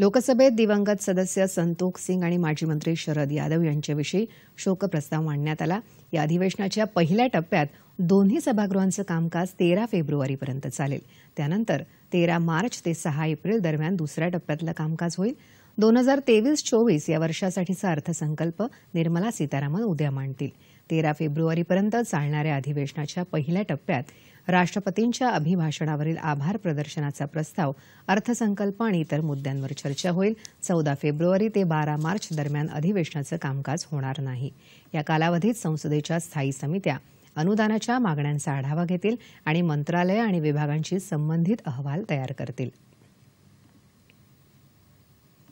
लोकसभेत दिवंगत सदस्य संतोख सिंग आणि माजी मंत्री शरद यादव यांच्याविषयी शोकप्रस्ताव मांडण्यात आला या अधिवेशनाच्या पहिल्या टप्प्यात दोन्ही सभागृहांचं कामकाज तेरा फेब्रुवारीपर्यंत चालेल त्यानंतर तेरा मार्च ते सहा एप्रिल दरम्यान दुसऱ्या टप्प्यातलं कामकाज होईल दोन हजार तेवीस चोवीस या वर्षासाठीचा अर्थसंकल्प निर्मला सीतारामन उद्या मांडतील तेरा फेब्रुवारीपर्यंत चालणाऱ्या अधिवेशनाच्या पहिल्या टप्प्यात राष्ट्रपतींच्या अभिभाषणावरील आभार प्रदर्शनाचा प्रस्ताव अर्थसंकल्प आणि इतर मुद्द्यांवर चर्चा होईल चौदा फेब्रुवारी ते बारा मार्च दरम्यान अधिवेशनाचं कामकाज होणार नाही या कालावधीत संसदेच्या स्थायी समित्या अनुदानाच्या मागण्यांचा आढावा घेतील आणि मंत्रालय आणि विभागांशी संबंधित अहवाल तयार करतील